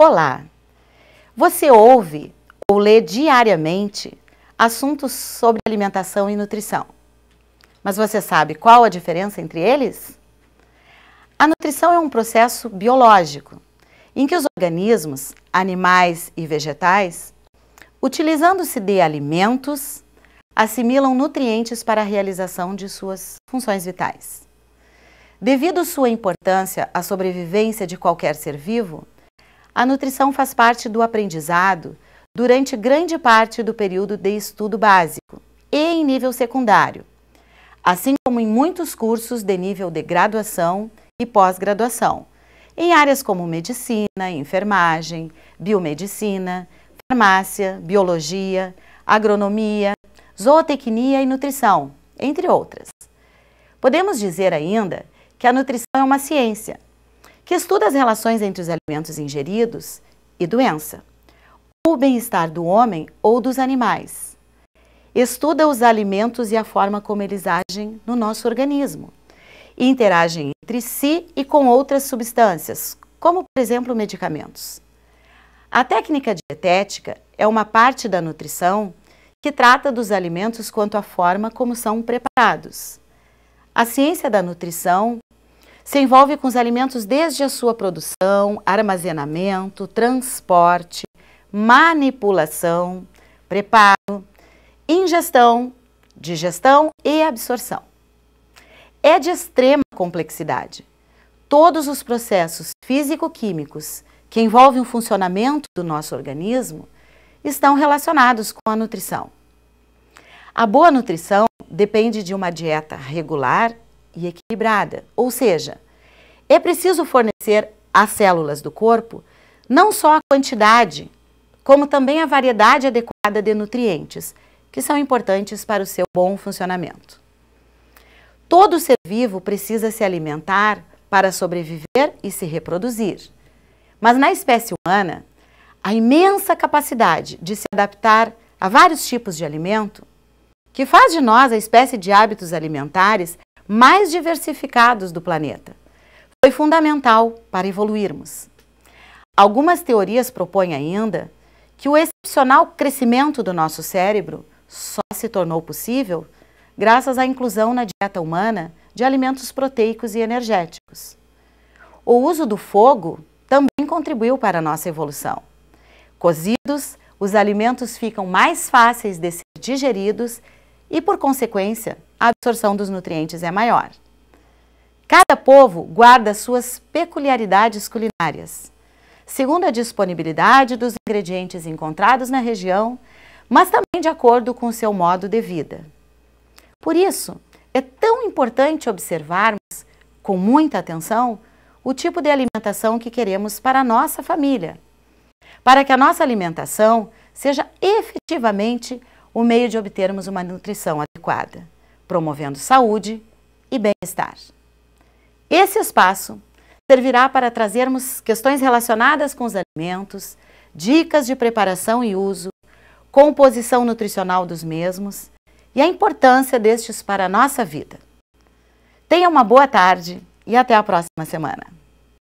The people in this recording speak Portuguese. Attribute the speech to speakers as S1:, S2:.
S1: Olá! Você ouve ou lê diariamente assuntos sobre alimentação e nutrição. Mas você sabe qual a diferença entre eles? A nutrição é um processo biológico em que os organismos, animais e vegetais, utilizando-se de alimentos, assimilam nutrientes para a realização de suas funções vitais. Devido sua importância à sobrevivência de qualquer ser vivo, a nutrição faz parte do aprendizado durante grande parte do período de estudo básico e em nível secundário, assim como em muitos cursos de nível de graduação e pós-graduação, em áreas como medicina, enfermagem, biomedicina, farmácia, biologia, agronomia, zootecnia e nutrição, entre outras. Podemos dizer ainda que a nutrição é uma ciência que estuda as relações entre os alimentos ingeridos e doença, o bem-estar do homem ou dos animais. Estuda os alimentos e a forma como eles agem no nosso organismo. E interagem entre si e com outras substâncias, como por exemplo medicamentos. A técnica dietética é uma parte da nutrição que trata dos alimentos quanto à forma como são preparados. A ciência da nutrição se envolve com os alimentos desde a sua produção, armazenamento, transporte, manipulação, preparo, ingestão, digestão e absorção. É de extrema complexidade. Todos os processos físico-químicos que envolvem o funcionamento do nosso organismo estão relacionados com a nutrição. A boa nutrição depende de uma dieta regular e equilibrada. Ou seja, é preciso fornecer às células do corpo não só a quantidade, como também a variedade adequada de nutrientes, que são importantes para o seu bom funcionamento. Todo ser vivo precisa se alimentar para sobreviver e se reproduzir. Mas na espécie humana, a imensa capacidade de se adaptar a vários tipos de alimento, que faz de nós a espécie de hábitos alimentares mais diversificados do planeta. Foi fundamental para evoluirmos. Algumas teorias propõem ainda que o excepcional crescimento do nosso cérebro só se tornou possível graças à inclusão na dieta humana de alimentos proteicos e energéticos. O uso do fogo também contribuiu para a nossa evolução. Cozidos, os alimentos ficam mais fáceis de ser digeridos e, por consequência, a absorção dos nutrientes é maior. Cada povo guarda suas peculiaridades culinárias, segundo a disponibilidade dos ingredientes encontrados na região, mas também de acordo com seu modo de vida. Por isso, é tão importante observarmos, com muita atenção, o tipo de alimentação que queremos para a nossa família, para que a nossa alimentação seja efetivamente o meio de obtermos uma nutrição adequada promovendo saúde e bem-estar. Esse espaço servirá para trazermos questões relacionadas com os alimentos, dicas de preparação e uso, composição nutricional dos mesmos e a importância destes para a nossa vida. Tenha uma boa tarde e até a próxima semana.